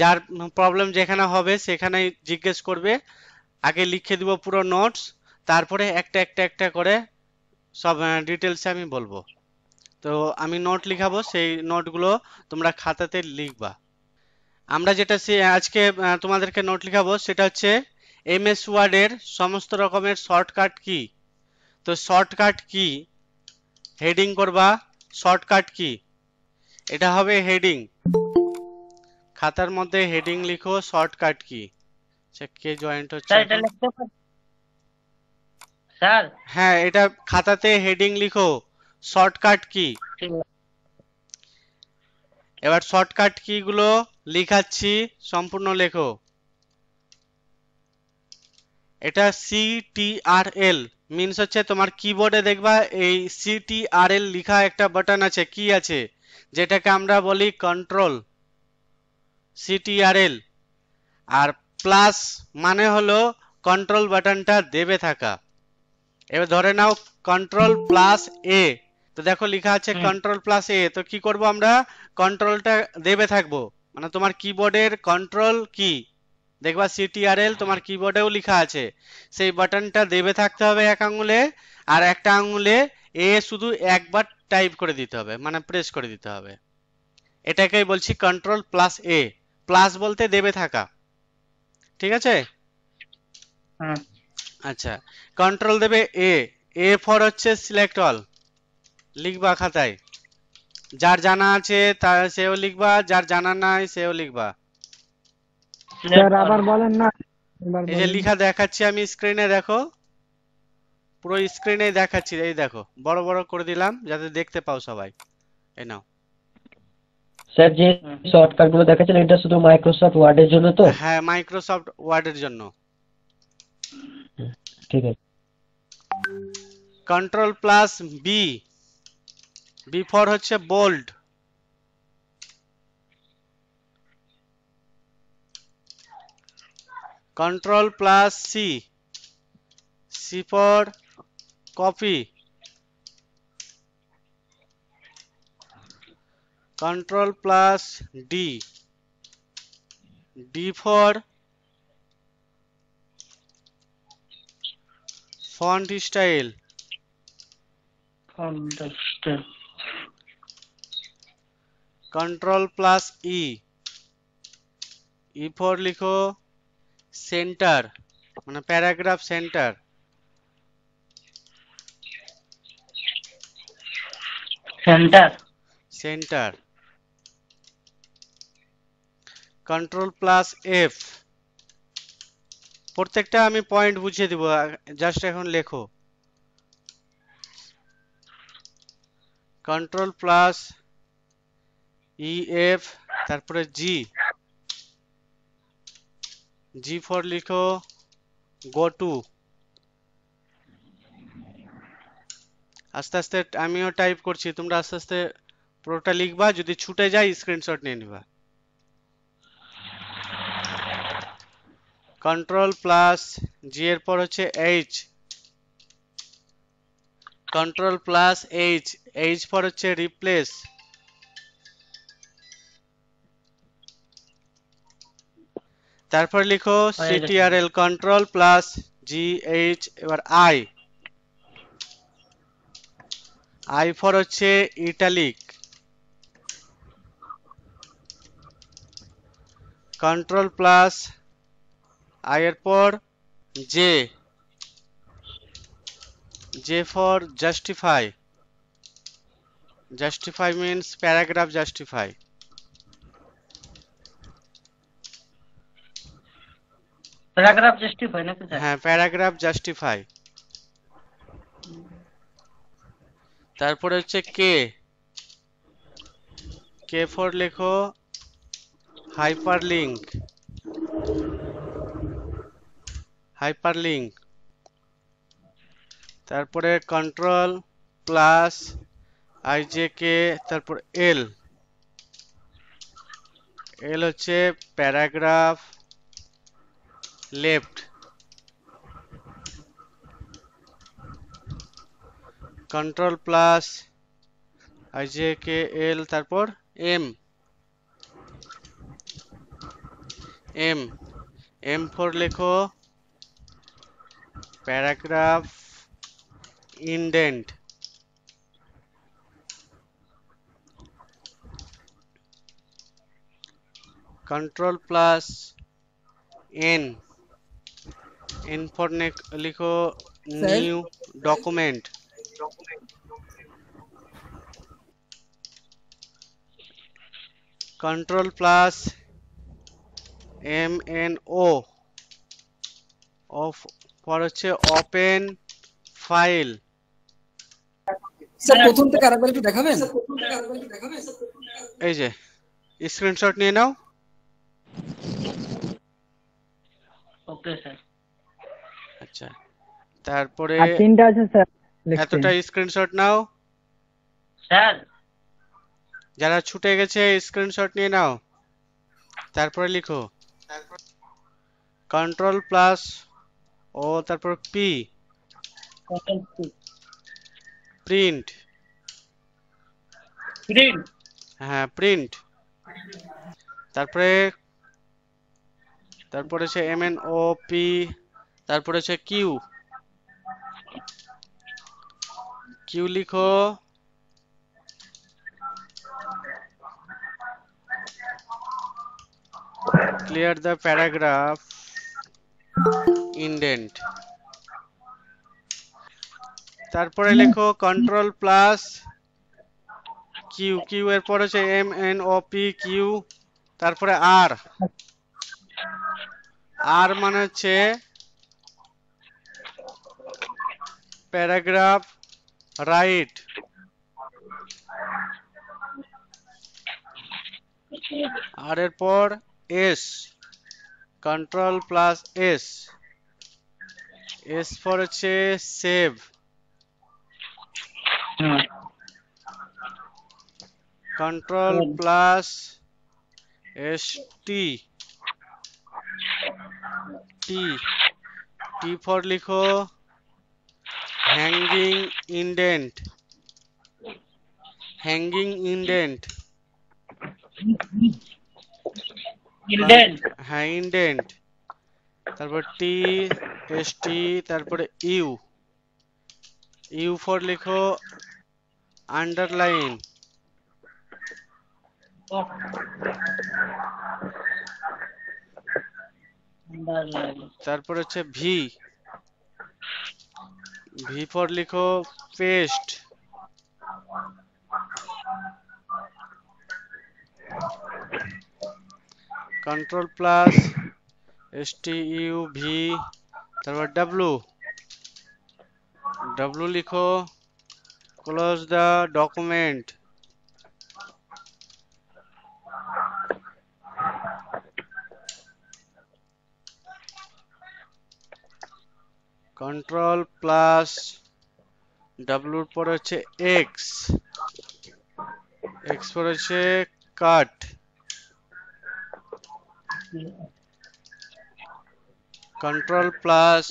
যার প্রবলেম যেখানে হবে সেখানে জিজ্ঞেস করবে আগে লিখে দিব পুরো নোটস তারপরে একটা একটা একটা করে সব ডিটেলসে আমি বলবো তো আমি নোট লিখাবো সেই নোটগুলো তোমরা খাতাতে লিখবা আমরা যেটা আজকে তোমাদেরকে নোট লিখাবো সেটা হচ্ছে এমএস ওয়ার্ডের সমস্ত রকমের শর্টকাট কি তো শর্টকাট কি হেডিং করবা শর্টকাট কি এটা হবে হেডিং খাতার মধ্যে হেডিং লিখো শর্টকাট কি চেক কে জয়েন্ট হচ্ছে এটা লিখতে স্যার হ্যাঁ এটা খাতাতে হেডিং লিখো শর্টকাট কি এবার শর্টকাট কি গুলো লিখাচ্ছি সম্পূর্ণ লেখো এটা আর এল মিনস হচ্ছে তোমার কিবোর্ডে দেখবা এই সিটিআরএল লিখা একটা বাটন আছে কি আছে যেটাকে আমরা বলি কন্ট্রোল সিটিআরএল আর প্লাস মানে হলো কন্ট্রোল বাটনটা দেবে থাকা এবার ধরে নাও কন্ট্রোল প্লাস এ তো দেখো লেখা আছে কন্ট্রোল প্লাস এ তো কি করব আমরা কন্ট্রোলটা দেবে থাকব মানে তোমার কিবোর্ডের কন্ট্রোল কি দেখবা সিটিআরএল তোমার কিবোর্ডেও লেখা আছে সেই বাটনটা দেবে থাকতে হবে এক আঙুলে আর একটা আঙুলে এ শুধু একবার টাইপ করে দিতে হবে মানে প্রেস করে দিতে হবে এটাকেই বলছি কন্ট্রোল প্লাস এ প্লাস বলতে দেবে থাকা ঠিক আছে হ্যাঁ। আচ্ছা কন্ট্রোল দেবে এ এ ফর হচ্ছে সিলেক্ট অল লিখবা খাতায় যার জানা আছে তার সেও লিখবা যার জানা নাই সেও লিখবা আবার বলেন না এই যে দেখাচ্ছি আমি স্ক্রিনে দেখো পুরো স্ক্রিনে দেখাচ্ছি এই দেখো বড় বড় করে দিলাম যাতে দেখতে পাও সবাই এই নাও স্যার যে শর্টকাটগুলো দেখাচ্ছেন এটা শুধু মাইক্রোসফট ওয়ার্ডের জন্য তো হ্যাঁ মাইক্রোসফট ওয়ার্ডের জন্য ঠিক আছে control plus B B for হচ্ছে bold control plus C C for copy control plus D D for font style control plus E E लिखो सेंटर मतलब paragraph centre centre centre control plus F প্রত্যেকটা আমি point বুঝিয়ে দিব just এখন লেখো control plus E F তারপরে জি G for লিখো গো টু আস্তে আস্তে আমিও টাইপ করছি তোমরা আস্তে আস্তে পুরোটা লিখবা যদি ছুটে যায় স্ক্রিনশট নিয়ে নিবা কন্ট্রোল প্লাস জি এর পর হচ্ছে H control plus H H পর হচ্ছে রিপ্লেস তারপর লিখো CTRL control plus G H এবার আই আই ফর হচ্ছে ইটালিক কন্ট্রোল প্লাস আয়ের পর J J for justify justify means paragraph justify paragraph justify নাকি হ্যাঁ প্যারাগ্রাফ জাস্টিফাই তারপরে হচ্ছে কে কে ফর লেখো হাইপার লিঙ্ক হাইপারলিঙ্ক তারপরে কন্ট্রোল প্লাস আইজেকে তারপর এল এল হচ্ছে paragraph left control plus IJ K L তারপর এম এম এম ফোর লেখো paragraph indent control plus N N for ने लिखो new document control plus M N O of পর হচ্ছে open file sir প্রথম থেকে আরেকবার একটু দেখাবেন এই যে স্ক্রিনশট নিয়ে নাও ওকে স্যার আচ্ছা তারপরে তিনটা আছে স্যার এতটা স্ক্রিনশট নাও স্যার যারা ছুটে গেছে স্ক্রিনশট নিয়ে নাও তারপরে লিখো কন্ট্রোল প্লাস ও তারপর পি প্রিন্ট প্রিন্ট হ্যাঁ প্রিন্ট তারপরে তারপরে সে এম এন ও পি তারপরে সে কিউ কিউ লিখো clear the paragraph ইন্ডেন্ট তারপরে লেখো কন্ট্রোল প্লাস কিউ কিউ এর পরে হচ্ছে M N O P Q তারপরে আর আর মানে হচ্ছে প্যারাগ্রাফ রাইট আর এর পর S control plus S S for হচ্ছে save control plus S T T T for লিখো hanging indent hanging indent indent হ্যাঁ ইনডেন্ট তারপর টি এস টি তারপরে ইউ ইউ ফর লেখো আন্ডারলাইন তারপর হচ্ছে ভি ভি ফর লিখো paste control plus S T তারপর W W লিখো close the document control plus ডাব্লুর পর হচ্ছে এক্স এক্স পর হচ্ছে কাট control plus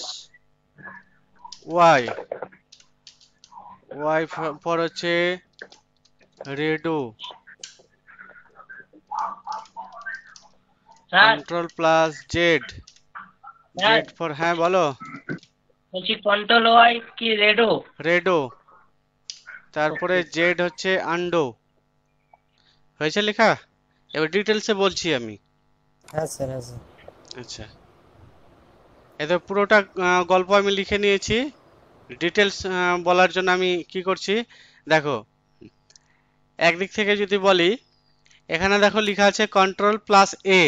y y for হচ্ছে redo control plus z z for হ্যাঁ বলো বলছি কন্ট্রোল ওয়াই কি রেডো রেডো তারপরে জেড হচ্ছে আন্ডো হয়েছে লেখা এবার ডিটেলসে বলছি আমি হ্যাঁ স্যার হ্যাঁ স্যার আচ্ছা এদের পুরোটা গল্প আমি লিখে নিয়েছি ডিটেলস বলার জন্য আমি কি করছি দেখো একদিক থেকে যদি বলি এখানে দেখো লেখা আছে কন্ট্রোল প্লাস এ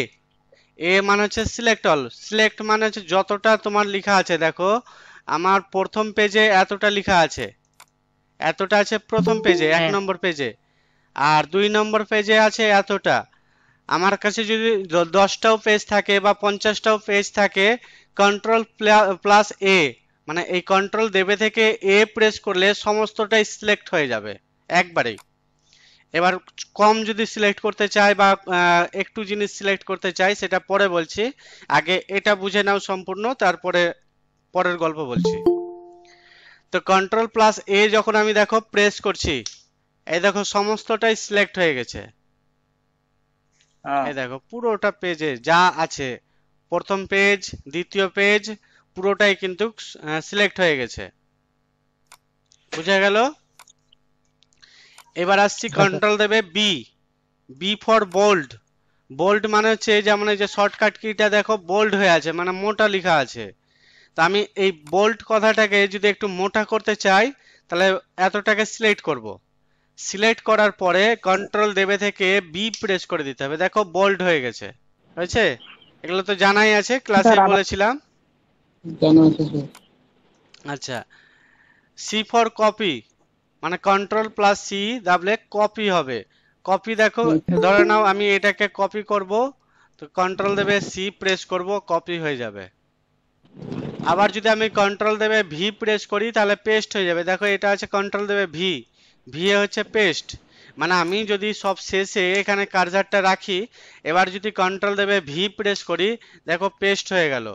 এ মানে হচ্ছে সিলেক্ট অল সিলেক্ট মানে হচ্ছে যতটা তোমার লেখা আছে দেখো আমার প্রথম পেজে এতটা লেখা আছে এতটা আছে প্রথম পেজে হ্যাঁ। এক নম্বর পেজে আর দুই নম্বর পেজে আছে এতটা আমার কাছে যদি দশটাও পেজ থাকে বা পঞ্চাশটাও পেজ থাকে কন্ট্রোল প্লাস এ মানে এই কন্ট্রোল দেবে থেকে এ প্রেস করলে সমস্তটাই সিলেক্ট হয়ে যাবে একবারেই এবার কম যদি সিলেক্ট করতে চাই বা একটু জিনিস সিলেক্ট করতে চাই সেটা পরে বলছি আগে এটা বুঝে নাও সম্পূর্ণ তারপরে পরের গল্প বলছি তো কন্ট্রোল প্লাস এ যখন আমি দেখো প্রেস করছি এই দেখো সমস্তটাই সিলেক্ট হয়ে গেছে হ্যাঁ। এই দেখো পুরোটা পেজে যা আছে প্রথম পেজ দ্বিতীয় পেজ পুরোটাই কিন্তু সিলেক্ট হয়ে গেছে বুঝা গেল এবার আসছি কন্ট্রোল দেবে B B for bold bold মানে হচ্ছে এই যেমন এই যে শর্টকাট কিটা দেখো বোল্ড হয়ে আছে মানে মোটা লেখা আছে তো আমি এই বোল্ড কথাটাকে যদি একটু মোটা করতে চাই তাহলে এতটাকে সিলেক্ট করব সিলেক্ট করার পরে কন্ট্রোল দেবে থেকে বি প্রেস করে দিতে হবে দেখো বোল্ড হয়ে গেছে হয়েছে এগুলো তো জানাই আছে ক্লাসে বলেছিলাম আচ্ছা সি ফর কপি মানে কন্ট্রোল প্লাস সি দাবলে কপি হবে কপি দেখো ধরে নাও আমি এটাকে কপি করব তো কন্ট্রোল দেবে সি প্রেস করব কপি হয়ে যাবে আবার যদি আমি কন্ট্রোল দেবে ভি প্রেস করি তাহলে পেস্ট হয়ে যাবে দেখো এটা আছে কন্ট্রোল দেবে ভি ভিএ হচ্ছে পেস্ট মানে আমি যদি সব শেষে এখানে কার্জারটা রাখি এবার যদি কন্ট্রোল দেবে ভি প্রেস করি দেখো পেস্ট হয়ে গেল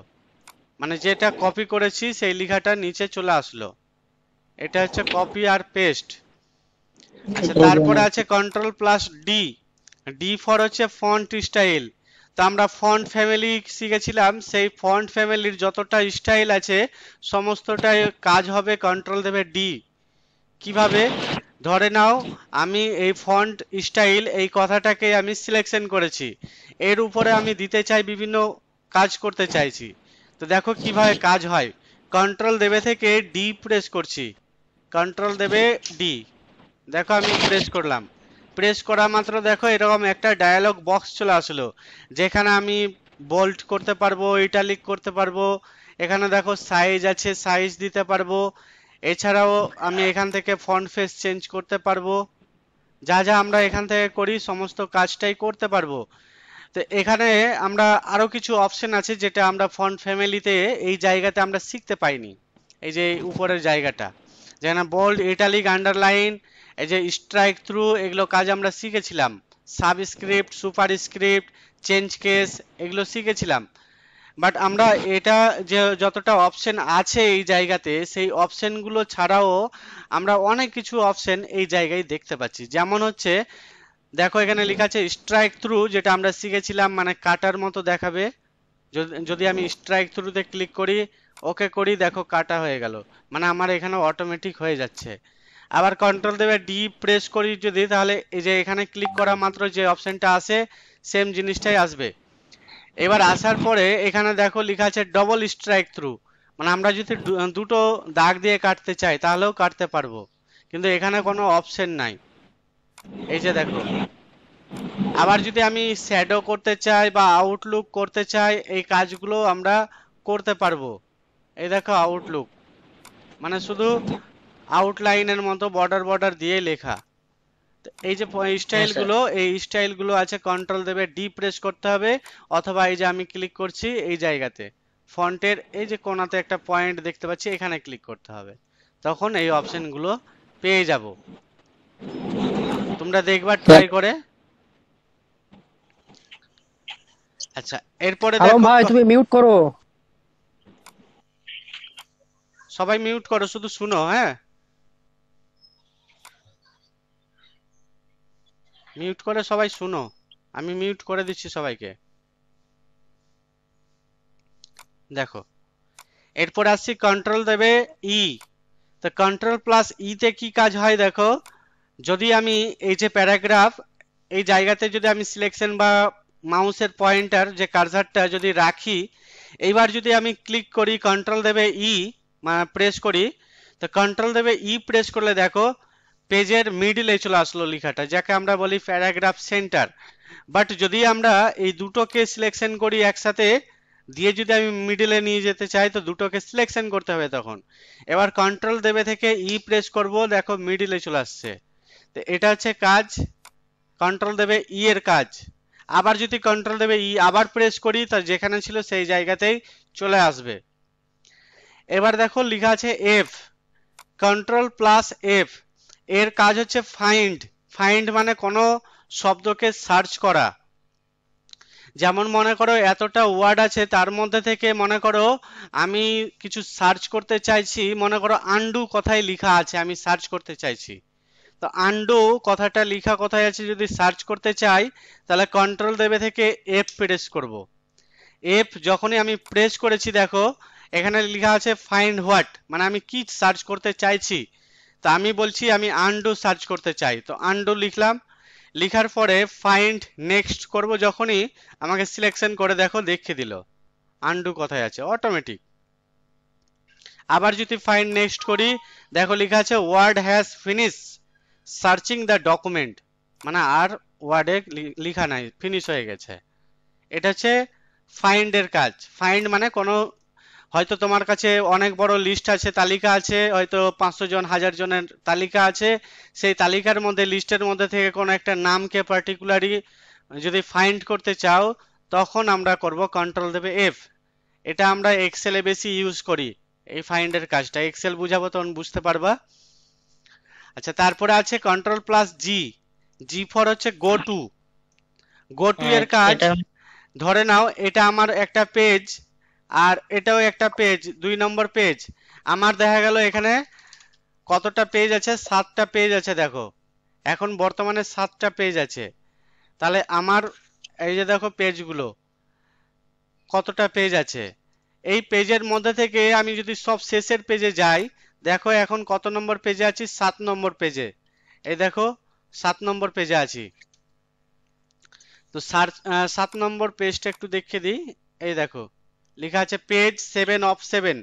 মানে যেটা কপি করেছি সেই লেখাটা নিচে চলে আসলো এটা হচ্ছে কপি আর পেস্ট আচ্ছা তারপরে আছে control plus D D for হচ্ছে ফন্ট স্টাইল তো আমরা ফন্ট ফ্যামিলি শিখেছিলাম সেই ফন্ট ফ্যামিলির যতটা স্টাইল আছে সমস্তটাই কাজ হবে কন্ট্রোল দেবে ডি কিভাবে ধরে নাও আমি এই ফন্ট স্টাইল এই কথাটাকে আমি সিলেকশন করেছি এর উপরে আমি দিতে চাই বিভিন্ন কাজ করতে চাইছি তো দেখো কিভাবে কাজ হয় কন্ট্রোল দেবে থেকে ডি প্রেস করছি কন্ট্রোল দেবে ডি দেখো আমি প্রেস করলাম প্রেস করা মাত্র দেখো এরকম একটা ডায়ালগ বক্স চলে আসলো যেখানে আমি বোল্ট করতে পারবো ইটালিক করতে পারবো এখানে দেখো সাইজ আছে সাইজ দিতে পারবো এছাড়াও আমি এখান থেকে ফন্ট ফেস চেঞ্জ করতে পারবো যা যা আমরা এখান থেকে করি সমস্ত কাজটাই করতে পারবো তো এখানে আমরা আরও কিছু অপশন আছে যেটা আমরা ফন্ট ফ্যামিলিতে এই জায়গাতে আমরা শিখতে পাইনি এই যে উপরের জায়গাটা যেখানে বোল্ড ইটালিক আন্ডারলাইন এই যে স্ট্রাইক থ্রু এগুলো কাজ আমরা শিখেছিলাম subscript superscript change case এগুলো শিখেছিলাম বাট আমরা এটা যে যতটা অপশন আছে এই জায়গাতে সেই অপশনগুলো ছাড়াও আমরা অনেক কিছু অপশন এই জায়গায় দেখতে পাচ্ছি যেমন হচ্ছে দেখো এখানে লেখা আছে স্ট্রাইক থ্রু যেটা আমরা শিখেছিলাম মানে কাটার মতো দেখাবে যদি আমি স্ট্রাইক থ্রুতে ক্লিক করি ওকে করি দেখো কাটা হয়ে গেল মানে আমার এখানে অটোমেটিক হয়ে যাচ্ছে আবার কন্ট্রোল দেবে ডি প্রেস করি যদি তাহলে এই যে এখানে ক্লিক করা মাত্র যে অপশনটা আছে সেম জিনিসটাই আসবে এবার আসার পরে এখানে দেখো লেখা আছে ডবল স্ট্রাইক থ্রু মানে আমরা যদি দুটো দাগ দিয়ে কাটতে চাই তাহলেও কাটতে পারবো কিন্তু এখানে কোনো অপশন নাই এই যে দেখো আবার যদি আমি শ্যাডো করতে চাই বা আউটলুক করতে চাই এই কাজগুলো আমরা করতে পারবো এই দেখো আউটলুক মানে শুধু আউটলাইনের মতো বর্ডার বর্ডার দিয়ে লেখা এই যে হ্যাঁ, স্টাইল গুলো এই স্টাইল গুলো আছে কন্ট্রোল দেবে ডি প্রেস করতে হবে অথবা এই যে আমি ক্লিক করছি এই জায়গাতে ফন্টের এই যে কোনাতে একটা পয়েন্ট দেখতে পাচ্ছি এখানে ক্লিক করতে হবে তখন এই অপশন গুলো পেয়ে যাব তোমরা দেখবা ট্রাই করে আচ্ছা এরপরে দেখো ভাই তুমি মিউট করো সবাই মিউট করো শুধু শুনো হ্যাঁ মিউট করে সবাই শুনো আমি মিউট করে দিচ্ছি সবাইকে দেখো এরপর আসছি কন্ট্রোল দেবে ই e। তো কন্ট্রোল প্লাস ইতে কি কাজ হয় দেখো যদি আমি এই যে প্যারাগ্রাফ এই জায়গাতে যদি আমি সিলেকশন বা মাউসের পয়েন্টার যে কার্জারটা যদি রাখি এইবার যদি আমি ক্লিক করি কন্ট্রোল দেবে ই e, প্রেস মানে করি তো কন্ট্রোল দেবে ই e প্রেস করলে দেখো পেজের মিডলে চলে আসলো লেখাটা যাকে আমরা বলি প্যারাগ্রাফ সেন্টার বাট যদি আমরা এই দুটোকে সিলেকশন করি একসাথে দিয়ে যদি আমি মিডলে নিয়ে যেতে চাই তো দুটোকে সিলেকশন করতে হবে তখন এবার কন্ট্রোল দেবে থেকে ই প্রেস করব দেখো মিডলে চলে আসছে তো এটা হচ্ছে কাজ কন্ট্রোল দেবে ই e এর কাজ আবার যদি কন্ট্রোল দেবে ই e, আবার প্রেস করি তো যেখানে ছিল সেই জায়গাতেই চলে আসবে এবার দেখো লেখা আছে এফ কন্ট্রোল প্লাস এফ এর কাজ হচ্ছে ফাইন্ড ফাইন্ড মানে কোনো শব্দকে সার্চ করা যেমন মনে করো এতটা ওয়ার্ড আছে তার মধ্যে থেকে মনে করো আমি কিছু সার্চ করতে চাইছি মনে করো আন্ডু কথায় লেখা আছে আমি সার্চ করতে চাইছি তো আন্ডু কথাটা লেখা কোথায় আছে যদি সার্চ করতে চাই তাহলে কন্ট্রোল দেবে থেকে এফ প্রেস করব এফ যখনই আমি প্রেস করেছি দেখো এখানে লেখা আছে ফাইন্ড হোয়াট মানে আমি কি সার্চ করতে চাইছি তো আমি বলছি আমি আন্ডু সার্চ করতে চাই তো আন্ডু লিখলাম লিখার পরে ফাইন্ড নেক্সট করব যখনই আমাকে সিলেকশন করে দেখো দেখিয়ে দিল আন্ডু কোথায় আছে অটোমেটিক আবার যদি ফাইন্ড নেক্সট করি দেখো লেখা আছে Word has finish searching the document মানে আর ওয়ার্ডে লেখা নাই ফিনিশ হয়ে গেছে এটা হচ্ছে ফাইন্ডের কাজ ফাইন্ড মানে কোনো হয়তো তোমার কাছে অনেক বড় লিস্ট আছে তালিকা আছে হয়তো পাঁচশো জন হাজার জনের তালিকা আছে সেই তালিকার মধ্যে লিস্টের মধ্যে থেকে কোনো একটা নামকে পার্টিকুলারই যদি ফাইন্ড করতে চাও তখন আমরা করব কন্ট্রোল দেবে এফ এটা আমরা এক্সেলে বেশি ইউজ করি এই ফাইন্ডের কাজটা এক্সেল বুঝাবো তখন বুঝতে পারবা আচ্ছা তারপরে আছে control plus G G for হচ্ছে গো টু গো টু এর কাজ ধরে নাও এটা আমার একটা পেজ আর এটাও একটা পেজ দুই নম্বর পেজ আমার দেখা গেল এখানে কতটা পেজ আছে সাতটা পেজ আছে দেখো এখন বর্তমানে সাতটা পেজ আছে তাহলে আমার এই যে দেখো পেজগুলো কতটা পেজ আছে এই পেজের মধ্যে থেকে আমি যদি সব শেষের পেজে যাই দেখো এখন কত নম্বর পেজে আছি সাত নম্বর পেজে এই দেখো সাত নম্বর পেজে আছি তো সাত নম্বর পেজটা একটু দেখিয়ে দিই এই দেখো লেখা আছে পেজ সেভেন অফ সেভেন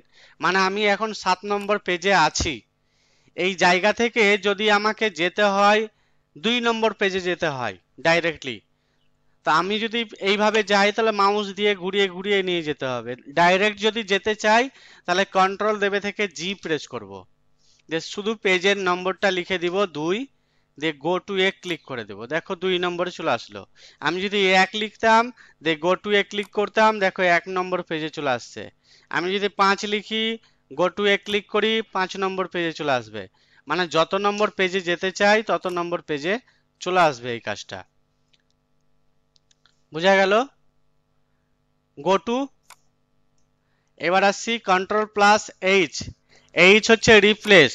মানে আমি এখন সাত নম্বর পেজে আছি এই জায়গা থেকে যদি আমাকে যেতে হয় দুই নম্বর পেজে যেতে হয় ডাইরেক্টলি তা আমি যদি এইভাবে যাই তাহলে মাউস দিয়ে ঘুরিয়ে ঘুরিয়ে নিয়ে যেতে হবে ডাইরেক্ট যদি যেতে চাই তাহলে কন্ট্রোল দেবে থেকে জি প্রেস করব যে শুধু পেজের নম্বরটা লিখে দিব দুই দিয়ে গো টু এ ক্লিক করে দেবো দেখো দুই নম্বরে চলে আসলো আমি যদি এক লিখতাম দিয়ে গো টু এ ক্লিক করতাম দেখো এক নম্বর পেজে চলে আসছে আমি যদি পাঁচ লিখি গো টু এ ক্লিক করি পাঁচ নম্বর পেজে চলে আসবে মানে যত নম্বর পেজে যেতে চাই তত নম্বর পেজে চলে আসবে এই কাজটা বোঝা গেল গো টু এবার আসছি কন্ট্রোল প্লাস এইচ এইচ হচ্ছে রিপ্লেস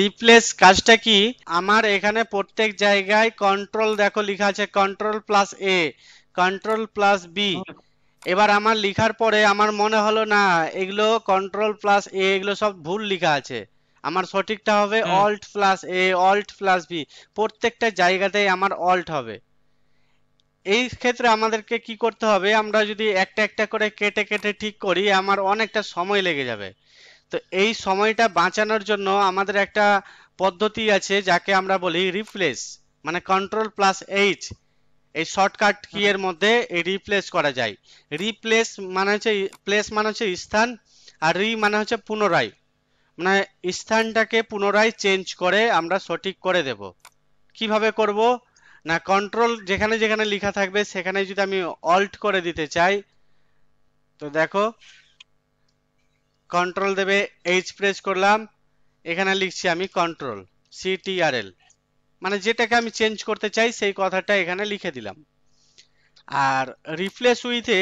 রিপ্লেস কাজটা কি আমার এখানে প্রত্যেক জায়গায় কন্ট্রোল দেখো লেখা আছে control plus A control plus B এবার আমার লেখার পরে আমার মনে হলো না এগুলো কন্ট্রোল প্লাস এ এগুলো সব ভুল লেখা আছে আমার সঠিকটা হবে alt plus A alt plus B প্রত্যেকটা জায়গাতেই আমার অল্ট হবে এই ক্ষেত্রে আমাদেরকে কি করতে হবে আমরা যদি একটা একটা করে কেটে কেটে ঠিক করি আমার অনেকটা সময় লেগে যাবে তো এই সময়টা বাঁচানোর জন্য আমাদের একটা পদ্ধতি আছে যাকে আমরা বলি রিপ্লেস মানে কন্ট্রোল প্লাস এইচ এই শর্টকাট কি এর মধ্যে রিপ্লেস করা যায় রিপ্লেস মানে হচ্ছে প্লেস মানে হচ্ছে স্থান আর রি মানে হচ্ছে পুনরায় মানে স্থানটাকে পুনরায় চেঞ্জ করে আমরা সঠিক করে দেব কিভাবে করব না কন্ট্রোল যেখানে যেখানে লেখা থাকবে সেখানে যদি আমি অল্ট করে দিতে চাই তো দেখো কন্ট্রোল দেবে এইচ প্রেস করলাম এখানে লিখছি আমি কন্ট্রোল সিটিআরএল মানে যেটাকে আমি চেঞ্জ করতে চাই সেই কথাটা এখানে লিখে দিলাম আর রিপ্লেস উইথে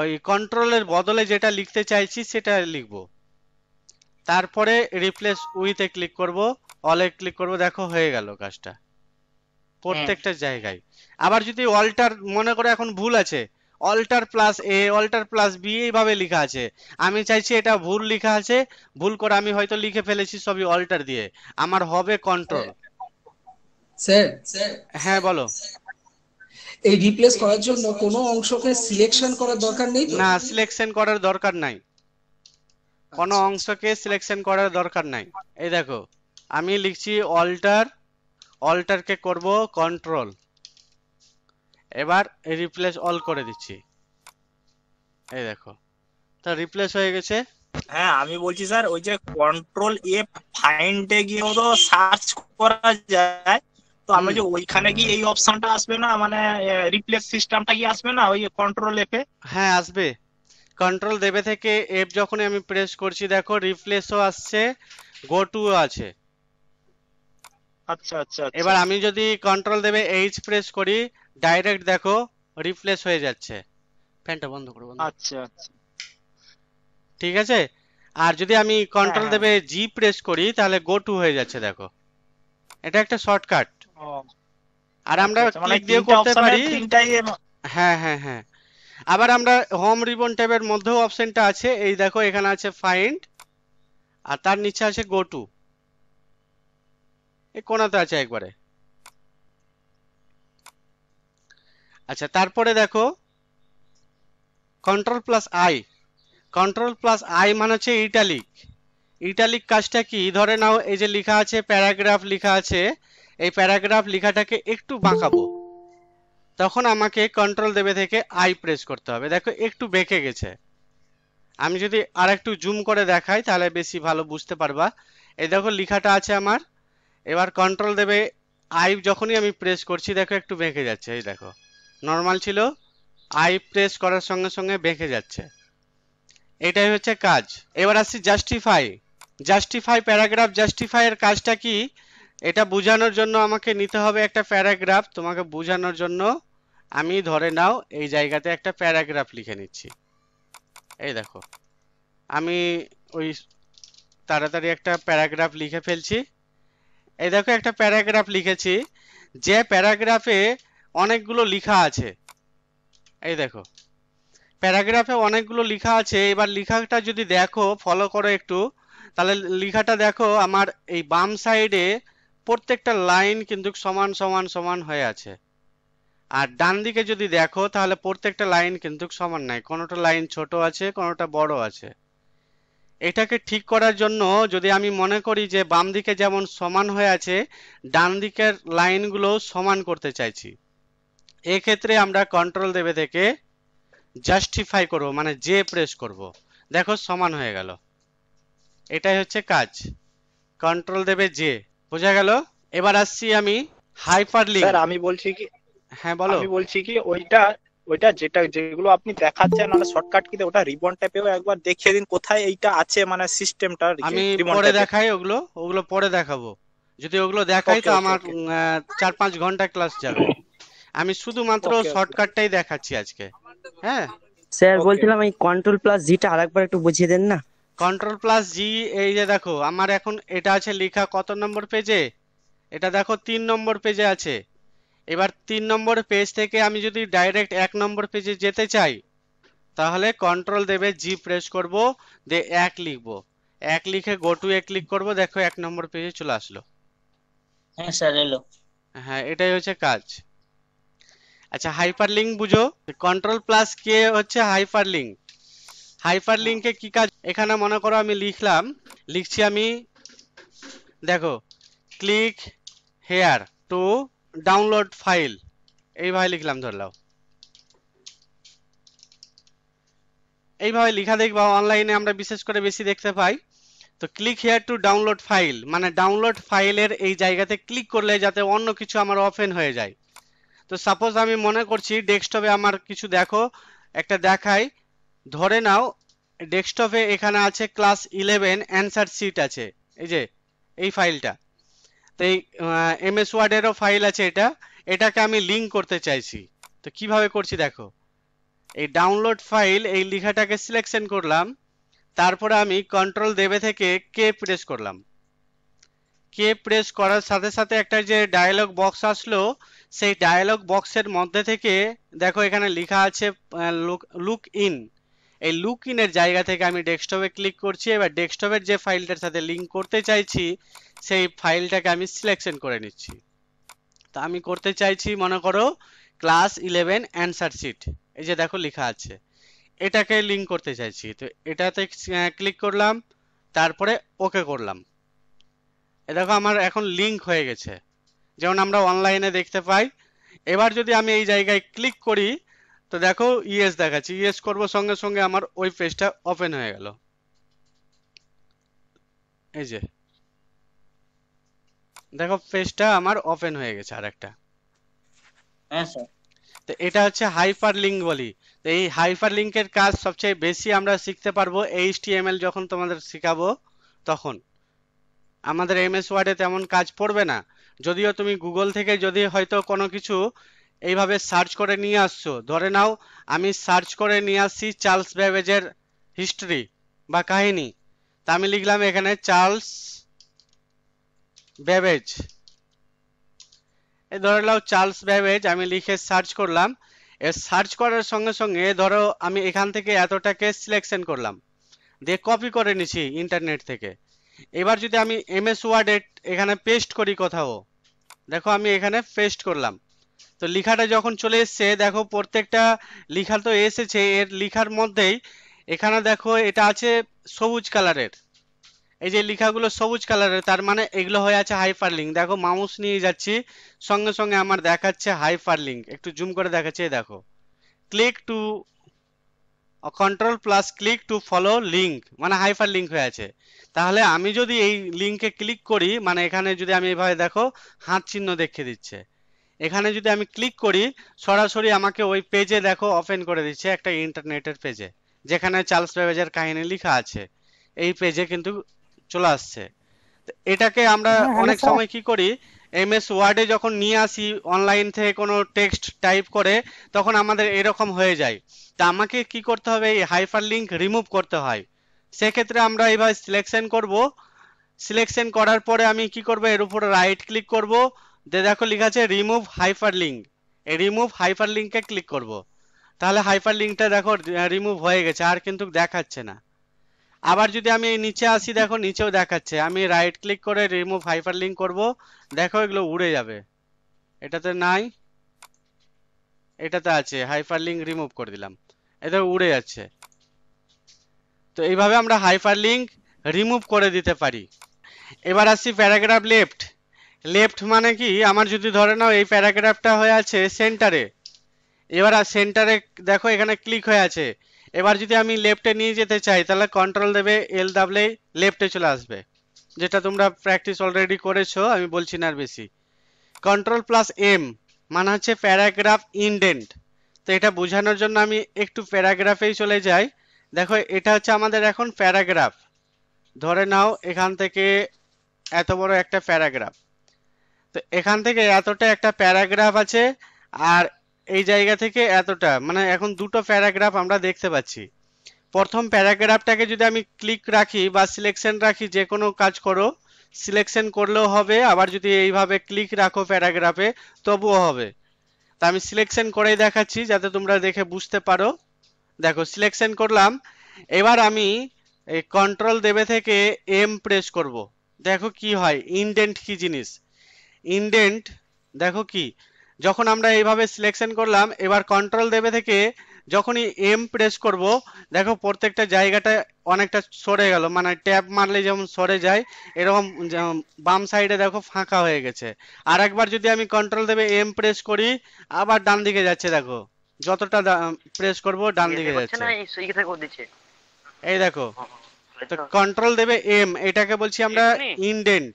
ওই কন্ট্রোলের বদলে যেটা লিখতে চাইছি সেটা লিখব তারপরে রিপ্লেস উইথে ক্লিক করব অলে ক্লিক করব দেখো হয়ে গেল কাজটা প্রত্যেকটা হ্যাঁ। জায়গায় আবার যদি অল্টার মনে করে এখন ভুল আছে অল্টার প্লাস এ অল্টার প্লাস বি এইভাবে লেখা আছে আমি চাইছি এটা ভুল লেখা আছে ভুল করে আমি হয়তো লিখে ফেলেছি সবই অল্টার দিয়ে আমার হবে কন্ট্রোল স্যার হ্যাঁ বলো এই রিপ্লেস করার জন্য কোনো অংশকে সিলেকশন করার দরকার নেই না সিলেকশন করার দরকার নাই কোনো অংশকে সিলেকশন করার দরকার নাই এই দেখো আমি লিখছি অল্টার অল্টারকে করব কন্ট্রোল এবার রিপ্লেস অল করে দিচ্ছি এই দেখো তা রিপ্লেস হয়ে গেছে হ্যাঁ আমি বলছি স্যার ওই যে কন্ট্রোল এফ ফাইন্ডে গিয়েও তো সার্চ করা যায় তো আমরা যে ওইখানে কি এই অপশনটা আসবে না মানে রিপ্লেস সিস্টেমটা কি আসবে না ওই কন্ট্রোল এ হ্যাঁ আসবে কন্ট্রোল দেবে থেকে এফ যখন আমি প্রেস করছি দেখো রিপ্লেসও আসছে গো টু আছে আচ্ছা, আচ্ছা আচ্ছা এবার আমি যদি কন্ট্রোল দেবে এইচ প্রেস করি ডাইরেক্ট দেখো রিপ্লেস হয়ে যাচ্ছে ফ্যানটা বন্ধ করো আচ্ছা আচ্ছা ঠিক আছে আর যদি আমি কন্ট্রোল হ্যাঁ, দেবে জি হ্যাঁ। প্রেস করি তাহলে গো টু হয়ে যাচ্ছে দেখো এটা একটা শর্টকাট আর আমরা ক্লিক আচ্ছা, মানে দিয়ে করতে পারি হ্যাঁ হ্যাঁ হ্যাঁ আবার আমরা হোম রিবন ট্যাবের মধ্যেও অপশনটা আছে এই দেখো এখানে আছে ফাইন্ড আর তার নিচে আছে গো টু এই কোনাতে আছে একবারে আচ্ছা তারপরে দেখো control plus I control plus I মানে হচ্ছে ইটালিক ইটালিক কাজটা কি ধরে নাও এই যে লেখা আছে প্যারাগ্রাফ লেখা আছে এই প্যারাগ্রাফ লেখাটাকে একটু বাঁকাবো তখন আমাকে কন্ট্রোল দেবে থেকে আই প্রেস করতে হবে দেখো একটু বেঁকে গেছে আমি যদি আর একটু জুম করে দেখাই তাহলে বেশি ভালো বুঝতে পারবা এই দেখো লেখাটা আছে আমার এবার কন্ট্রোল দেবে আই যখনই আমি প্রেস করছি দেখো একটু বেঁকে যাচ্ছে এই দেখো নর্মাল ছিল আই প্রেস করার সঙ্গে সঙ্গে বেঁকে যাচ্ছে এটাই হচ্ছে কাজ এবার আসছি জাস্টিফাই জাস্টিফাই প্যারাগ্রাফ জাস্টিফাইয়ের কাজটা কি এটা বোঝানোর জন্য আমাকে নিতে হবে একটা প্যারাগ্রাফ তোমাকে বোঝানোর জন্য আমি ধরে নাও এই জায়গাতে একটা প্যারাগ্রাফ লিখে নিচ্ছি এই দেখো আমি ওই তাড়াতাড়ি একটা প্যারাগ্রাফ লিখে ফেলছি এই দেখো একটা প্যারাগ্রাফ লিখেছি যে প্যারাগ্রাফে অনেকগুলো লিখা আছে এই দেখো প্যারাগ্রাফে অনেকগুলো লিখা আছে এবার লিখাটা যদি দেখো ফলো করো একটু তাহলে লিখাটা দেখো আমার এই বাম সাইডে প্রত্যেকটা লাইন কিন্তু সমান সমান সমান হয়ে আছে আর ডান দিকে যদি দেখো তাহলে প্রত্যেকটা লাইন কিন্তু সমান নাই কোনোটা লাইন ছোট আছে কোনোটা বড় আছে এটাকে ঠিক করার জন্য যদি আমি মনে করি যে বাম দিকে যেমন সমান হয়ে আছে ডান দিকের লাইনগুলো সমান করতে চাইছি এক্ষেত্রে আমরা কন্ট্রোল দেবে থেকে জাস্টিফাই করব মানে যে প্রেস করব দেখো সমান হয়ে গেল এটাই হচ্ছে কাজ কন্ট্রোল দেবে যে বোঝা গেল এবার আসছি আমি হাইপার স্যার আমি বলছি কি হ্যাঁ বলো আমি বলছি কি ওইটা ওইটা যেটা যেগুলো আপনি দেখাচ্ছেন মানে শর্টকাট কি ওটা রিবন টাইপেও একবার দেখিয়ে দিন কোথায় এইটা আছে মানে সিস্টেমটা আমি পরে দেখাই ওগুলো ওগুলো পরে দেখাবো যদি ওগুলো দেখাই তো আমার চার পাঁচ ঘন্টা ক্লাস যাবে আমি শুধুমাত্র শর্টকাটটাই দেখাচ্ছি আজকে হ্যাঁ স্যার বলছিলাম এই কন্ট্রোল প্লাস জিটা আরেকবার একটু বুঝিয়ে দেন না কন্ট্রোল প্লাস জি এই যে দেখো আমার এখন এটা আছে লেখা কত নম্বর পেজে এটা দেখো তিন নম্বর পেজে আছে এবার তিন নম্বর পেজ থেকে আমি যদি ডাইরেক্ট এক নম্বর পেজে যেতে চাই তাহলে কন্ট্রোল দেবে জি প্রেস করব দিয়ে এক লিখব এক লিখে গো টু এ ক্লিক করব দেখো এক নম্বর পেজে চলে আসলো হ্যাঁ স্যার এলো হ্যাঁ এটাই হচ্ছে কাজ আচ্ছা হাইপার লিঙ্ক বুঝো কন্ট্রোল প্লাস কে হচ্ছে হাইপার লিঙ্ক হাইপার লিঙ্কে কি কাজ এখানে মনে করো আমি লিখলাম লিখছি আমি দেখো click here to download file এইভাবে লিখলাম ধরলাও এইভাবে লিখা দেখবা অনলাইনে আমরা বিশেষ করে বেশি দেখতে পাই তো click here to download file মানে ডাউনলোড ফাইলের এই জায়গাতে ক্লিক করলে যাতে অন্য কিছু আমার ওপেন হয়ে যায় তো সাপোজ আমি মনে করছি ডেস্কটপে আমার কিছু দেখো একটা দেখাই ধরে নাও ডেস্কটপে এখানে আছে ক্লাস ইলেভেন অ্যান্সার সিট আছে এই যে এই ফাইলটা তো এই এম এস ওয়ার্ডেরও ফাইল আছে এটা এটাকে আমি লিঙ্ক করতে চাইছি তো কিভাবে করছি দেখো এই ডাউনলোড ফাইল এই লিখাটাকে সিলেকশন করলাম তারপরে আমি কন্ট্রোল দেবে থেকে কে প্রেস করলাম কে প্রেস করার সাথে সাথে একটা যে ডায়লগ বক্স আসলো সেই ডায়ালগ বক্সের মধ্যে থেকে দেখো এখানে লেখা আছে লুক ইন এই লুক ইনের জায়গা থেকে আমি ডেস্কটপে ক্লিক করছি এবার ডেস্কটপের যে ফাইলটার সাথে লিঙ্ক করতে চাইছি সেই ফাইলটাকে আমি সিলেকশন করে নিচ্ছি তা আমি করতে চাইছি মনে করো ক্লাস ইলেভেন অ্যান্সার শিট এই যে দেখো লেখা আছে এটাকে লিঙ্ক করতে চাইছি তো এটাতে ক্লিক করলাম তারপরে ওকে করলাম এ দেখো আমার এখন লিঙ্ক হয়ে গেছে যেমন আমরা অনলাইনে দেখতে পাই এবার যদি আমি এই জায়গায় ক্লিক করি তো দেখো ইএস দেখাচ্ছি ইএস করব সঙ্গে সঙ্গে আমার ওই পেজটা ওপেন হয়ে গেল এই যে দেখো পেজটা আমার ওপেন হয়ে গেছে আর একটা হ্যাঁ স্যার তো এটা হচ্ছে হাইপার লিঙ্ক বলি তো এই হাইপার লিঙ্কের কাজ সবচেয়ে বেশি আমরা শিখতে পারবো এইচটিএমএল যখন তোমাদের শেখাবো তখন আমাদের এমএস ওয়ার্ডে তেমন কাজ পড়বে না যদিও তুমি গুগল থেকে যদি হয়তো কোনো কিছু এইভাবে সার্চ করে নিয়ে আসছো ধরে নাও আমি সার্চ করে নিয়ে আসছি চার্লস ব্যাবেজের হিস্ট্রি বা কাহিনী তা আমি লিখলাম এখানে চার্লস ব্যাবেজ এই ধরে নাও চার্লস ব্যাবেজ আমি লিখে সার্চ করলাম এ সার্চ করার সঙ্গে সঙ্গে ধরো আমি এখান থেকে এতটাকে সিলেকশন করলাম দিয়ে কপি করে নিছি ইন্টারনেট থেকে এবার যদি আমি এমএস ওয়ার্ডে এখানে পেস্ট করি কোথাও দেখো আমি এখানে পেস্ট করলাম তো লেখাটা যখন চলে এসছে দেখো প্রত্যেকটা লেখা তো এসেছে এর লেখার মধ্যেই এখানে দেখো এটা আছে সবুজ কালারের এই যে লেখাগুলো সবুজ কালারের তার মানে এগুলো হয়ে আছে হাই লিঙ্ক দেখো মাউস নিয়ে যাচ্ছি সঙ্গে সঙ্গে আমার দেখাচ্ছে হাই লিঙ্ক একটু জুম করে দেখাচ্ছে দেখো click to control plus click to follow link মানে হাইফার লিঙ্ক হয়ে আছে তাহলে আমি যদি এই লিঙ্কে ক্লিক করি মানে এখানে যদি আমি এভাবে দেখো হাত চিহ্ন দেখিয়ে দিচ্ছে এখানে যদি আমি ক্লিক করি সরাসরি আমাকে ওই পেজে দেখো ওপেন করে দিচ্ছে একটা ইন্টারনেটের পেজে যেখানে চার্লস ব্যাবেজের কাহিনী লেখা আছে এই পেজে কিন্তু চলে আসছে এটাকে আমরা হ্যাঁ, অনেক সময় কি করি এমএস ওয়ার্ডে যখন নিয়ে আসি অনলাইন থেকে কোনো টেক্সট টাইপ করে তখন আমাদের এরকম হয়ে যায় তা আমাকে কি করতে হবে এই হাইফার লিঙ্ক রিমুভ করতে হয় সেক্ষেত্রে আমরা এইভাবে সিলেকশন করব সিলেকশন করার পরে আমি কি করব এর উপরে রাইট ক্লিক করব দে দেখো লেখা আছে রিমুভ হাইফার লিঙ্ক এই রিমুভ হাইফার লিঙ্কে ক্লিক করব তাহলে হাইফার লিঙ্কটা দেখো রিমুভ হয়ে গেছে আর কিন্তু দেখাচ্ছে না আবার যদি আমি নিচে আসি দেখো নিচেও দেখাচ্ছে আমি রাইট ক্লিক করে রিমুভ হাইপার লিঙ্ক করবো দেখো এগুলো উড়ে যাবে এটাতে নাই এটাতে আছে হাইপার লিঙ্ক রিমুভ করে দিলাম এটা উড়ে যাচ্ছে তো এইভাবে আমরা হাইপার লিঙ্ক রিমুভ করে দিতে পারি এবার আসছি প্যারাগ্রাফ লেফট লেফট মানে কি আমার যদি ধরে নাও এই প্যারাগ্রাফটা হয়ে আছে সেন্টারে এবার সেন্টারে দেখো এখানে ক্লিক হয়ে আছে এবার যদি আমি লেফটে নিয়ে যেতে চাই তাহলে কন্ট্রোল দেবে এল দাবলে লেফটে চলে আসবে যেটা তোমরা প্র্যাকটিস অলরেডি করেছো আমি বলছি না আর বেশি কন্ট্রোল প্লাস এম মানে হচ্ছে প্যারাগ্রাফ ইনডেন্ট তো এটা বোঝানোর জন্য আমি একটু প্যারাগ্রাফেই চলে যাই দেখো এটা হচ্ছে আমাদের এখন প্যারাগ্রাফ ধরে নাও এখান থেকে এত বড় একটা প্যারাগ্রাফ তো এখান থেকে এতটা একটা প্যারাগ্রাফ আছে আর এই জায়গা থেকে এতটা মানে এখন দুটো প্যারাগ্রাফ আমরা দেখতে পাচ্ছি প্রথম প্যারাগ্রাফটাকে যদি আমি ক্লিক রাখি বা সিলেকশন রাখি যে কোনো কাজ করো সিলেকশন করলেও হবে আবার যদি এইভাবে ক্লিক রাখো প্যারাগ্রাফে তবুও হবে তা আমি সিলেকশন করেই দেখাচ্ছি যাতে তোমরা দেখে বুঝতে পারো দেখো সিলেকশন করলাম এবার আমি এই কন্ট্রোল দেবে থেকে এম প্রেস করব দেখো কি হয় ইনডেন্ট কি জিনিস ইনডেন্ট দেখো কি যখন আমরা এইভাবে সিলেকশন করলাম এবার কন্ট্রোল দেবে থেকে যখনই এম প্রেস করব দেখো প্রত্যেকটা জায়গাটা অনেকটা সরে গেল মানে ট্যাব মারলে যেমন সরে যায় এরকম বাম সাইডে দেখো ফাঁকা হয়ে গেছে আর একবার যদি আমি কন্ট্রোল দেবে এম প্রেস করি আবার ডান দিকে যাচ্ছে দেখো যতটা প্রেস করব ডান দিকে যাচ্ছে এই দেখো তো কন্ট্রোল দেবে এম এটাকে বলছি আমরা ইনডেন্ট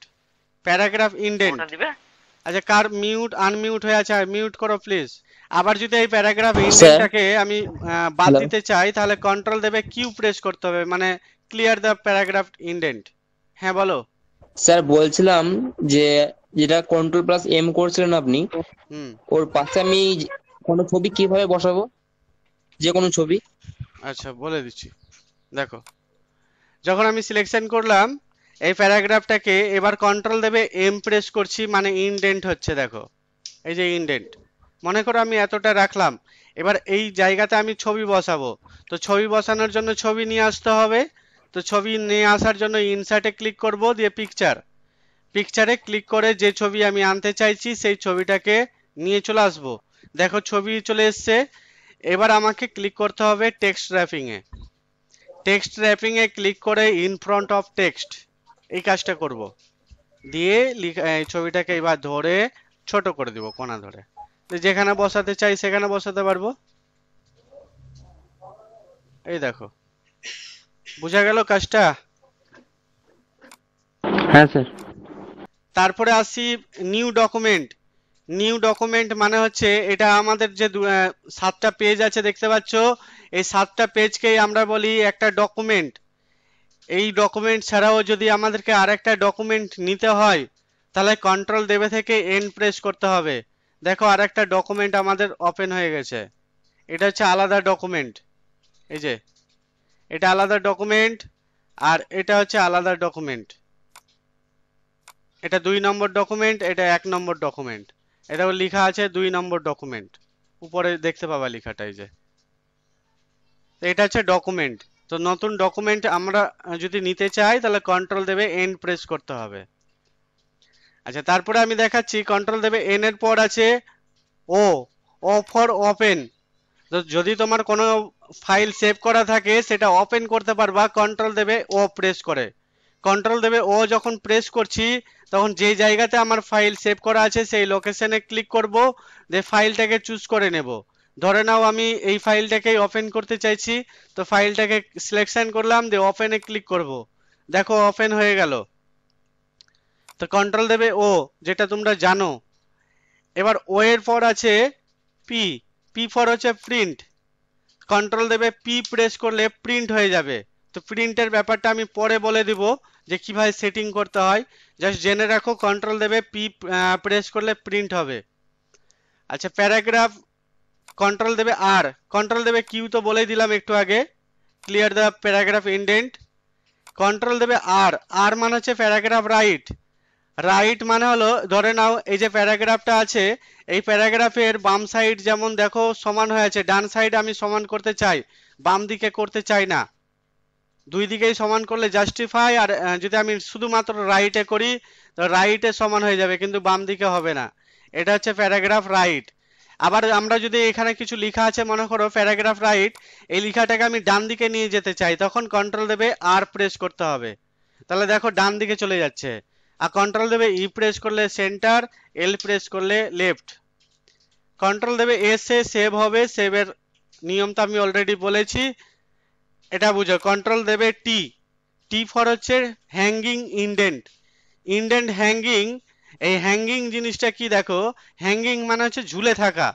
প্যারাগ্রাফ ইনডেন্ট আচ্ছা কার মিউট আনমিউট হয়ে আছে মিউট করো প্লিজ আবার যদি এই প্যারাগ্রাফ ইনডেক্সটাকে আমি বাদ দিতে চাই তাহলে কন্ট্রোল দেবে কিউ প্রেস করতে হবে মানে ক্লিয়ার দ্য প্যারাগ্রাফ ইনডেন্ট হ্যাঁ বলো স্যার বলছিলাম যে যেটা কন্ট্রোল প্লাস এম করছিলেন আপনি ওর পাশে আমি কোনো ছবি কিভাবে বসাবো যে কোনো ছবি আচ্ছা বলে দিচ্ছি দেখো যখন আমি সিলেকশন করলাম এই প্যারাগ্রাফটাকে এবার কন্ট্রোল দেবে এম প্রেস করছি মানে ইনডেন্ট হচ্ছে দেখো এই যে ইনডেন্ট মনে করো আমি এতটা রাখলাম এবার এই জায়গাতে আমি ছবি বসাবো তো ছবি বসানোর জন্য ছবি নিয়ে আসতে হবে তো ছবি নিয়ে আসার জন্য ইনসার্টে ক্লিক করব দিয়ে পিকচার পিকচারে ক্লিক করে যে ছবি আমি আনতে চাইছি সেই ছবিটাকে নিয়ে চলে আসবো দেখো ছবি চলে এসছে এবার আমাকে ক্লিক করতে হবে টেক্সট র্যাপিংয়ে টেক্সট র্যাপিংয়ে ক্লিক করে ইন ফ্রন্ট অফ টেক্সট এই কাজটা করব দিয়ে ছবিটাকে এবার ধরে ছোট করে দিব কোনা ধরে যেখানে বসাতে চাই সেখানে বসাতে পারবো এই দেখো বুঝা গেল কাজটা হ্যাঁ স্যার তারপরে আসি নিউ ডকুমেন্ট নিউ ডকুমেন্ট মানে হচ্ছে এটা আমাদের যে সাতটা পেজ আছে দেখতে পাচ্ছ এই সাতটা পেজকেই আমরা বলি একটা ডকুমেন্ট এই ডকুমেন্ট ছাড়াও যদি আমাদেরকে আরেকটা ডকুমেন্ট নিতে হয় তাহলে কন্ট্রোল দেবে থেকে এন প্রেস করতে হবে দেখো আরেকটা ডকুমেন্ট আমাদের ওপেন হয়ে গেছে এটা হচ্ছে আলাদা ডকুমেন্ট এই যে এটা আলাদা ডকুমেন্ট আর এটা হচ্ছে আলাদা ডকুমেন্ট এটা দুই নম্বর ডকুমেন্ট এটা এক নম্বর ডকুমেন্ট এটাও লেখা আছে দুই নম্বর ডকুমেন্ট উপরে দেখতে পাবা লেখাটা এই যে এটা হচ্ছে ডকুমেন্ট তো নতুন ডকুমেন্ট আমরা যদি নিতে চাই তাহলে কন্ট্রোল দেবে এন প্রেস করতে হবে আচ্ছা তারপরে আমি দেখাচ্ছি কন্ট্রোল দেবে এন এর পর আছে ও ও ফর ওপেন তো যদি তোমার কোনো ফাইল সেভ করা থাকে সেটা ওপেন করতে পারবা কন্ট্রোল দেবে ও প্রেস করে কন্ট্রোল দেবে ও যখন প্রেস করছি তখন যে জায়গাতে আমার ফাইল সেভ করা আছে সেই লোকেশনে ক্লিক করব দিয়ে ফাইলটাকে চুজ করে নেব ধরে নাও আমি এই ফাইলটাকে ওপেন করতে চাইছি তো ফাইলটাকে সিলেকশন করলাম দিয়ে ওপেনে ক্লিক করব দেখো ওপেন হয়ে গেল তো কন্ট্রোল দেবে ও যেটা তোমরা জানো এবার ও এর পর আছে পি পি ফর হচ্ছে প্রিন্ট কন্ট্রোল দেবে পি প্রেস করলে প্রিন্ট হয়ে যাবে তো প্রিন্টের ব্যাপারটা আমি পরে বলে দিব যে কিভাবে সেটিং করতে হয় জাস্ট জেনে রাখো কন্ট্রোল দেবে পি প্রেস করলে প্রিন্ট হবে আচ্ছা প্যারাগ্রাফ কন্ট্রোল দেবে আর কন্ট্রোল দেবে কিউ তো বলেই দিলাম একটু আগে clear the paragraph indent control দেবে আর আর মানে হচ্ছে প্যারাগ্রাফ রাইট রাইট মানে হলো ধরে নাও এই যে প্যারাগ্রাফটা আছে এই প্যারাগ্রাফের বাম সাইড যেমন দেখো সমান হয়ে আছে ডান সাইড আমি সমান করতে চাই বাম দিকে করতে চাই না দুই দিকেই সমান করলে জাস্টিফাই আর যদি আমি শুধুমাত্র রাইটে করি তো রাইটে সমান হয়ে যাবে কিন্তু বাম দিকে হবে না এটা হচ্ছে প্যারাগ্রাফ রাইট আবার আমরা যদি এখানে কিছু লেখা আছে মনে করো প্যারাগ্রাফ রাইট এই লেখাটাকে আমি ডান দিকে নিয়ে যেতে চাই তখন কন্ট্রোল দেবে আর প্রেস করতে হবে তাহলে দেখো ডান দিকে চলে যাচ্ছে আর কন্ট্রোল দেবে ই e প্রেস করলে সেন্টার এল প্রেস করলে লেফট কন্ট্রোল দেবে এস এ সেভ হবে সেভের নিয়ম তো আমি অলরেডি বলেছি এটা বুঝো কন্ট্রোল দেবে টি টি ফর হচ্ছে হ্যাঙ্গিং ইনডেন্ট ইনডেন্ট হ্যাঙ্গিং এই হ্যাঙ্গিং জিনিসটা কি দেখো হ্যাঙ্গিং মানে হচ্ছে ঝুলে থাকা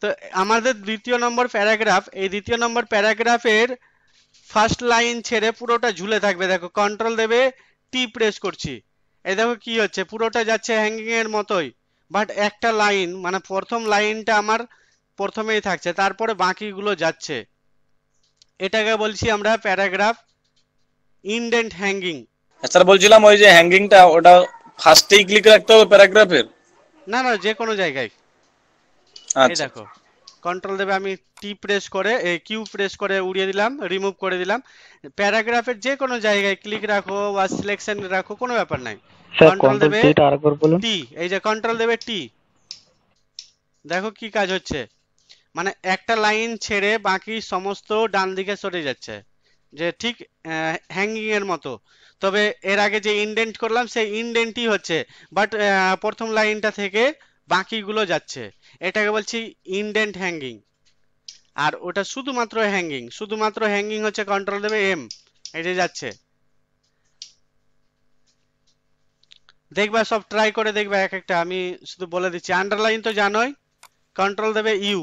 তো আমাদের দ্বিতীয় নম্বর প্যারাগ্রাফ এই দ্বিতীয় নম্বর প্যারাগ্রাফের ফার্স্ট লাইন ছেড়ে পুরোটা ঝুলে থাকবে দেখো কন্ট্রোল দেবে টি প্রেস করছি এই দেখো কি হচ্ছে পুরোটা যাচ্ছে হ্যাঙ্গিং এর মতোই বাট একটা লাইন মানে প্রথম লাইনটা আমার প্রথমেই থাকছে তারপরে বাকিগুলো যাচ্ছে এটাকে বলছি আমরা প্যারাগ্রাফ ইনডেন্ট হ্যাঙ্গিং স্যার বলছিলাম ওই যে হ্যাঙ্গিংটা ওটা ফার্স্টেই ক্লিক রাখতে হবে প্যারাগ্রাফের না না যে কোনো জায়গায় এই আচ্ছা। দেখো কন্ট্রোল দেবে আমি টি প্রেস করে কিউ প্রেস করে উড়িয়ে দিলাম রিমুভ করে দিলাম প্যারাগ্রাফের যে কোনো জায়গায় ক্লিক রাখো বা সিলেকশন রাখো কোনো ব্যাপার নাই কন্ট্রোল দেবে টি এই যে কন্ট্রোল দেবে টি দেখো কি কাজ হচ্ছে মানে একটা লাইন ছেড়ে বাকি সমস্ত ডান দিকে সরে যাচ্ছে যে ঠিক হ্যাঙ্গিং এর মতো তবে এর আগে যে ইনডেন্ট করলাম সেই ইনডেন্টই হচ্ছে বাট প্রথম লাইনটা থেকে বাকিগুলো যাচ্ছে এটাকে বলছি ইনডেন্ট হ্যাঙ্গিং আর ওটা শুধুমাত্র হ্যাঙ্গিং শুধুমাত্র হ্যাঙ্গিং হচ্ছে কন্ট্রোল দেবে এম এই যে যাচ্ছে দেখবা সব ট্রাই করে দেখবা এক একটা আমি শুধু বলে দিচ্ছি আন্ডারলাইন তো জানোই কন্ট্রোল দেবে ইউ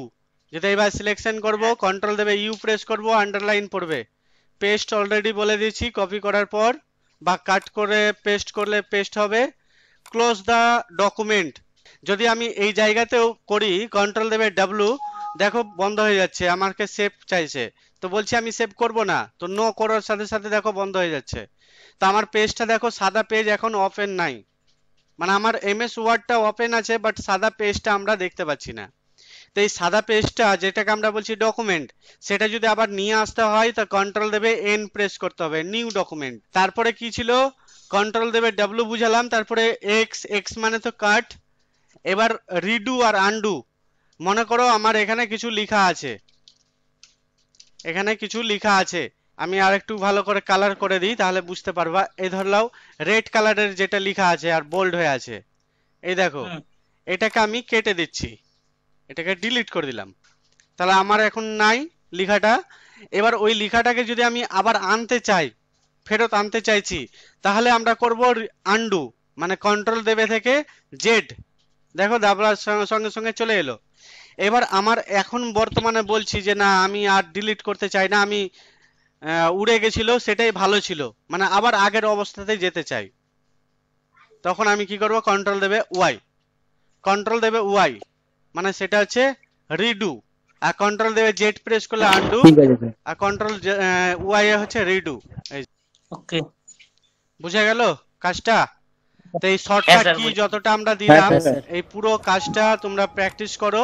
যেটা এবার সিলেকশন করবো কন্ট্রোল হ্যাঁ। দেবে ইউ প্রেস করবো আন্ডারলাইন পড়বে পেস্ট অলরেডি বলে দিয়েছি কপি করার পর বা কাট করে পেস্ট করলে পেস্ট হবে ক্লোজ দ্য ডকুমেন্ট যদি আমি এই জায়গাতেও করি কন্ট্রোল দেবে ডাব্লু দেখো বন্ধ হয়ে যাচ্ছে আমাকে সেভ চাইছে তো বলছি আমি সেভ করব না তো নো করার সাথে সাথে দেখো বন্ধ হয়ে যাচ্ছে তো আমার পেজটা দেখো সাদা পেজ এখন ওপেন নাই মানে আমার এমএস ওয়ার্ডটা ওপেন আছে বাট সাদা পেজটা আমরা দেখতে পাচ্ছি না তো এই সাদা পেজটা যেটাকে আমরা বলছি ডকুমেন্ট সেটা যদি আবার নিয়ে আসতে হয় তা কন্ট্রোল দেবে এন প্রেস করতে হবে নিউ ডকুমেন্ট তারপরে কি ছিল কন্ট্রোল দেবে ডাব্লু বুঝালাম তারপরে এক্স এক্স মানে তো কাট এবার রিডু আর আন্ডু মনে করো আমার এখানে কিছু লেখা আছে এখানে কিছু লেখা আছে আমি আর একটু ভালো করে কালার করে দিই তাহলে বুঝতে পারবা এই ধরলাও রেড কালারের যেটা লেখা আছে আর বোল্ড হয়ে আছে এই দেখো এটাকে আমি কেটে দিচ্ছি এটাকে ডিলিট করে দিলাম তাহলে আমার এখন নাই লেখাটা এবার ওই লেখাটাকে যদি আমি আবার আনতে চাই ফেরত আনতে চাইছি তাহলে আমরা করব আন্ডু মানে কন্ট্রোল দেবে থেকে জেড দেখো দাবলার সঙ্গে সঙ্গে চলে এলো এবার আমার এখন বর্তমানে বলছি যে না আমি আর ডিলিট করতে চাই না আমি উড়ে গেছিল সেটাই ভালো ছিল মানে আবার আগের অবস্থাতে যেতে চাই তখন আমি কি করব কন্ট্রোল দেবে ওয়াই কন্ট্রোল দেবে ওয়াই মানে সেটা হচ্ছে রিডু আর কন্ট্রোল দেবে জেড প্রেস করলে আনডু আর কন্ট্রোল ওয়াই হচ্ছে রিডু ওকে বুঝা গেল কাজটা তো এই শর্টকাট কি যতটা আমরা হ্যাঁ, দিলাম হ্যাঁ, এই পুরো কাজটা তোমরা প্র্যাকটিস করো